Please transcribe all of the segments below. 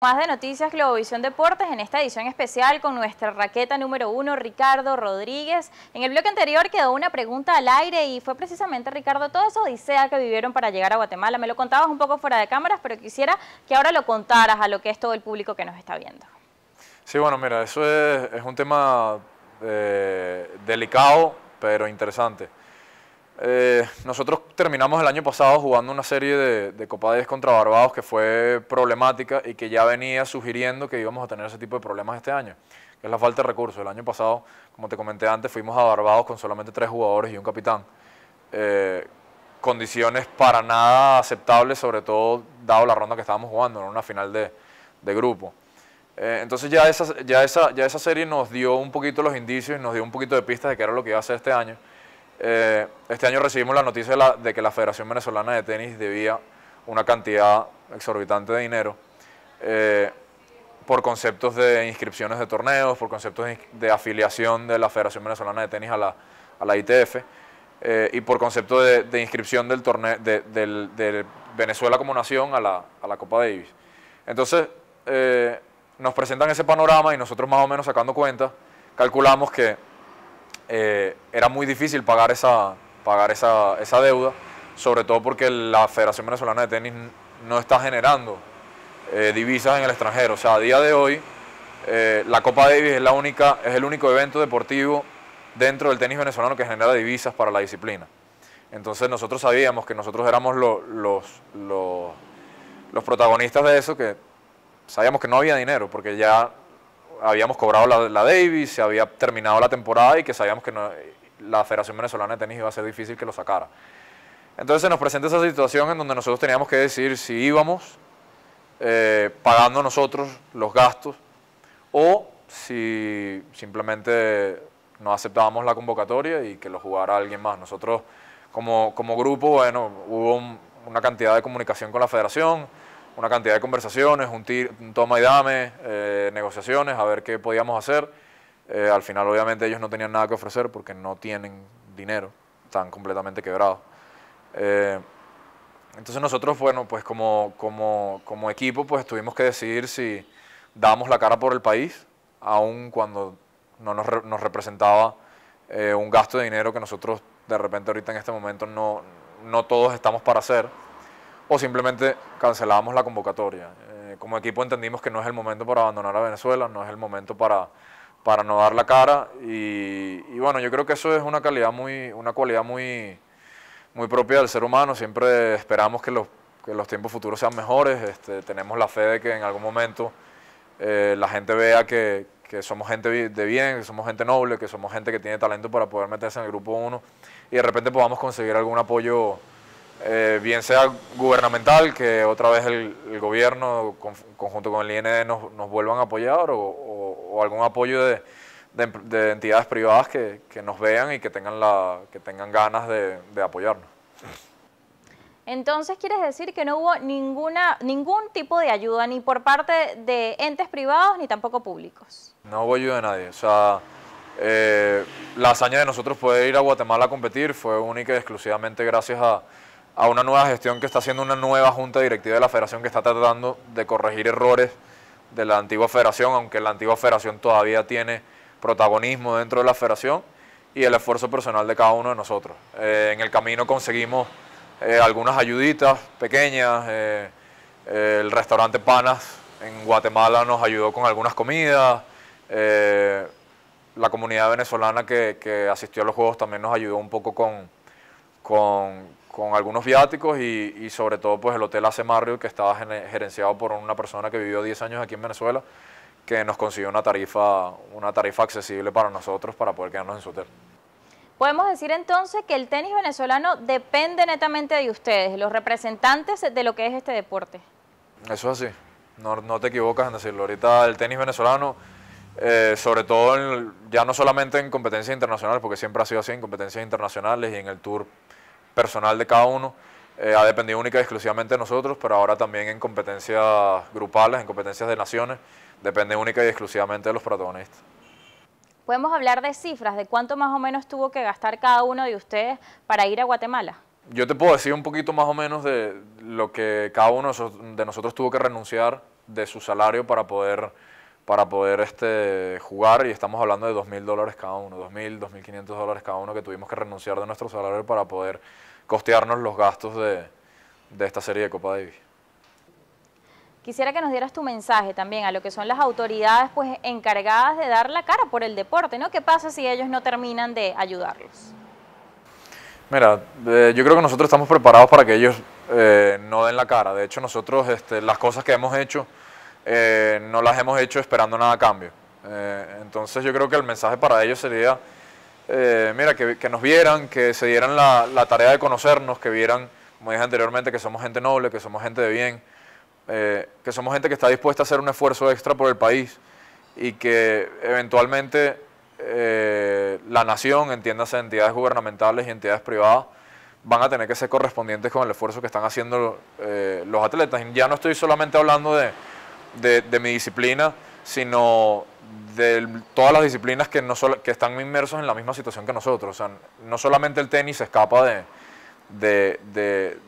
Más de noticias Globovisión Deportes en esta edición especial con nuestra raqueta número uno, Ricardo Rodríguez. En el bloque anterior quedó una pregunta al aire y fue precisamente, Ricardo, toda esa odisea que vivieron para llegar a Guatemala. Me lo contabas un poco fuera de cámaras, pero quisiera que ahora lo contaras a lo que es todo el público que nos está viendo. Sí, bueno, mira, eso es, un tema eh, delicado, pero interesante. Eh, nosotros terminamos el año pasado jugando una serie de, de Copa 10 contra Barbados que fue problemática y que ya venía sugiriendo que íbamos a tener ese tipo de problemas este año, que es la falta de recursos. El año pasado, como te comenté antes, fuimos a Barbados con solamente tres jugadores y un capitán. Eh, condiciones para nada aceptables, sobre todo dado la ronda que estábamos jugando, en una final de, grupo. Eh, entonces ya esa, ya, esa, ya esa serie nos dio un poquito los indicios y nos dio un poquito de pistas de qué era lo que iba a hacer este año. Eh, este año recibimos la noticia de, que la Federación Venezolana de Tenis debía una cantidad exorbitante de dinero eh, por conceptos de inscripciones de torneos, por conceptos de, afiliación de la Federación Venezolana de Tenis a la, a la ITF eh, y por concepto de, inscripción del torneo de Venezuela como nación a la, a la Copa Davis. Entonces, nos presentan ese panorama y nosotros más o menos sacando cuenta, calculamos que eh, era muy difícil pagar, esa, pagar esa, deuda, sobre todo porque la Federación Venezolana de Tenis no está generando eh, divisas en el extranjero. O sea, a día de hoy, eh, la Copa Davis es, la única, es el único evento deportivo dentro del tenis venezolano que genera divisas para la disciplina. Entonces nosotros sabíamos que nosotros éramos los, los, los protagonistas de eso, que sabíamos que no había dinero, porque ya habíamos cobrado la, Davis, se había terminado la temporada y que sabíamos que la Federación Venezolana de Tenis iba a ser difícil que lo sacara. Entonces se nos presenta esa situación en donde nosotros teníamos que decir si íbamos eh, pagando nosotros los gastos o si simplemente no aceptábamos la convocatoria y que lo jugara alguien más. Nosotros como, como grupo, bueno, hubo una cantidad de comunicación con la federación, una cantidad de conversaciones, un, toma y dame, eh, negociaciones, a ver qué podíamos hacer. Eh, al final, obviamente, ellos no tenían nada que ofrecer porque no tienen dinero, están completamente quebrados. Eh, entonces nosotros, bueno, pues como, equipo, pues tuvimos que decidir si damos la cara por el país, aun cuando no nos, representaba un gasto de dinero que nosotros de repente ahorita en este momento no, no todos estamos para hacer o simplemente cancelábamos la convocatoria. Eh, como equipo entendimos que no es el momento para abandonar a Venezuela, no es el momento para, para no dar la cara y, bueno, yo creo que eso es una calidad muy, una cualidad muy, muy propia del ser humano, siempre esperamos que los, los tiempos futuros sean mejores, este, tenemos la fe de que en algún momento eh, la gente vea que, que somos gente de bien, que somos gente noble, que somos gente que tiene talento para poder meterse en el grupo 1 y de repente podamos conseguir algún apoyo pues, bien sea gubernamental, que otra vez el, gobierno conjunto con el IND e nos, vuelvan a apoyar, o, algún apoyo de, entidades privadas que, nos vean y que tengan, la, que tengan ganas de, apoyarnos. Entonces, ¿quieres decir que no hubo ninguna, ningún tipo de ayuda ni por parte de entes privados ni tampoco públicos? No hubo ayuda de nadie. O sea, eh, la hazaña de nosotros poder ir a Guatemala a competir fue única y exclusivamente gracias a, a una nueva gestión que está haciendo una nueva junta directiva de la federación que está tratando de corregir errores de la antigua federación, aunque la antigua federación todavía tiene protagonismo dentro de la federación y el esfuerzo personal de cada uno de nosotros. Eh, en el camino conseguimos eh, algunas ayuditas pequeñas, eh, el restaurante Panas en Guatemala nos ayudó con algunas comidas, la comunidad venezolana que, asistió a los Juegos también nos ayudó un poco con, con algunos viáticos y, sobre todo pues el Hotel Ace Mario que estaba gerenciado por una persona que vivió 10 años aquí en Venezuela que nos consiguió una tarifa, una tarifa accesible para nosotros para poder quedarnos en su hotel. Podemos decir entonces que el tenis venezolano depende netamente de ustedes, los representantes de lo que es este deporte. Eso es así, no, no te equivocas en decirlo. Ahorita el tenis venezolano, eh, sobre todo ya no solamente en competencias internacionales, porque siempre ha sido así, en competencias internacionales y en el Tour personal de cada uno. Eh, ha dependido única y exclusivamente de nosotros, pero ahora también en competencias grupales, en competencias de naciones, depende única y exclusivamente de los protagonistas. ¿Podemos hablar de cifras, de cuánto más o menos tuvo que gastar cada uno de ustedes para ir a Guatemala? Yo te puedo decir un poquito más o menos de lo que cada uno de nosotros tuvo que renunciar de su salario para poder para poder este, jugar y estamos hablando de 2.000 dólares cada uno, 2.000, 2.500 dólares cada uno que tuvimos que renunciar de nuestro salario para poder costearnos los gastos de, de esta serie de Copa Davis. Quisiera que nos dieras tu mensaje también a lo que son las autoridades pues encargadas de dar la cara por el deporte, ¿no? ¿Qué pasa si ellos no terminan de ayudarlos? Mira, eh, yo creo que nosotros estamos preparados para que ellos eh, no den la cara. De hecho, nosotros este, las cosas que hemos hecho eh, no las hemos hecho esperando nada a cambio. Eh, entonces yo creo que el mensaje para ellos sería, eh, mira, que, nos vieran, que se dieran la, tarea de conocernos, que vieran, como dije anteriormente, que somos gente noble, que somos gente de bien, que somos gente que está dispuesta a hacer un esfuerzo extra por el país y que eventualmente la nación, entiéndase entidades gubernamentales y entidades privadas, van a tener que ser correspondientes con el esfuerzo que están haciendo los atletas. ya no estoy solamente hablando de de, mi disciplina, sino de todas las disciplinas que, no solo, que están inmersos en la misma situación que nosotros. O sea, no solamente el tenis se escapa de, de, de,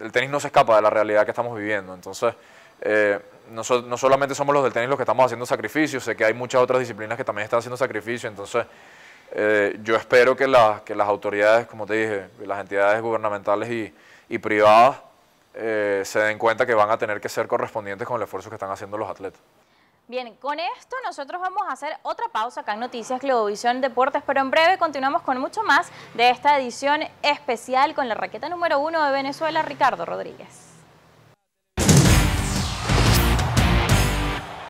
El tenis no se escapa de la realidad que estamos viviendo. Entonces, eh, no, solamente somos los del tenis los que estamos haciendo sacrificios, sé que hay muchas otras disciplinas que también están haciendo sacrificios. Entonces, eh, yo espero que, la, que las autoridades, como te dije, las entidades gubernamentales y, y privadas, eh, se den cuenta que van a tener que ser correspondientes con el esfuerzo que están haciendo los atletas. Bien, con esto nosotros vamos a hacer otra pausa acá en Noticias Globovisión Deportes, pero en breve continuamos con mucho más de esta edición especial con la raqueta número uno de Venezuela, Ricardo Rodríguez.